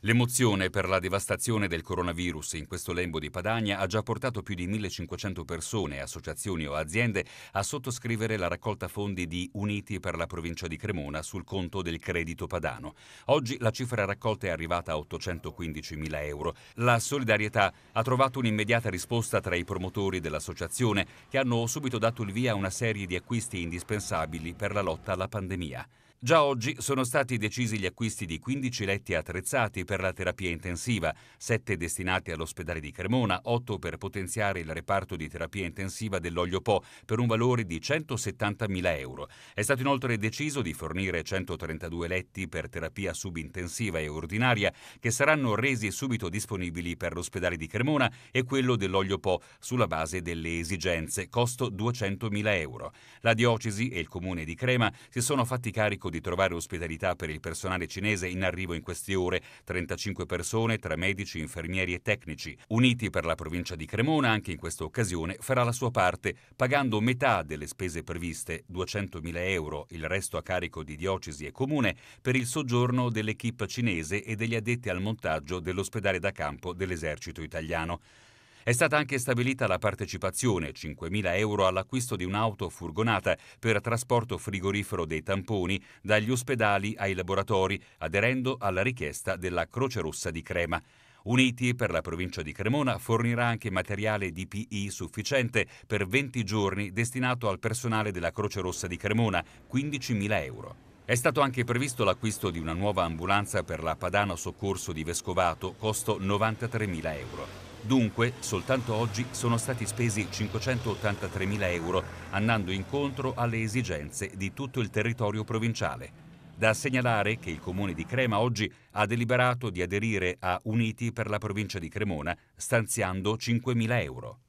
L'emozione per la devastazione del coronavirus in questo lembo di Padania ha già portato più di 1500 persone, associazioni o aziende a sottoscrivere la raccolta fondi di Uniti per la provincia di Cremona sul conto del credito padano. Oggi la cifra raccolta è arrivata a 815.000 euro. La solidarietà ha trovato un'immediata risposta tra i promotori dell'associazione che hanno subito dato il via a una serie di acquisti indispensabili per la lotta alla pandemia. Già oggi sono stati decisi gli acquisti di 15 letti attrezzati per la terapia intensiva, 7 destinati all'ospedale di Cremona, 8 per potenziare il reparto di terapia intensiva dell'olio Po per un valore di 170.000 euro. È stato inoltre deciso di fornire 132 letti per terapia subintensiva e ordinaria che saranno resi subito disponibili per l'ospedale di Cremona e quello dell'olio Po sulla base delle esigenze, costo 200.000 euro. La diocesi e il comune di Crema si sono fatti carico di di trovare ospitalità per il personale cinese in arrivo in queste ore, 35 persone tra medici, infermieri e tecnici. Uniti per la provincia di Cremona anche in questa occasione farà la sua parte, pagando metà delle spese previste, 200.000 euro, il resto a carico di diocesi e comune, per il soggiorno dell'equipe cinese e degli addetti al montaggio dell'ospedale da campo dell'esercito italiano. È stata anche stabilita la partecipazione, 5.000 euro all'acquisto di un'auto furgonata per trasporto frigorifero dei tamponi dagli ospedali ai laboratori, aderendo alla richiesta della Croce Rossa di Crema. Uniti per la provincia di Cremona fornirà anche materiale DPI sufficiente per 20 giorni destinato al personale della Croce Rossa di Cremona, 15.000 euro. È stato anche previsto l'acquisto di una nuova ambulanza per la Padano Soccorso di Vescovato, costo 93.000 euro. Dunque, soltanto oggi sono stati spesi 583.000 euro, andando incontro alle esigenze di tutto il territorio provinciale. Da segnalare che il comune di Crema oggi ha deliberato di aderire a Uniti per la provincia di Cremona, stanziando 5.000 euro.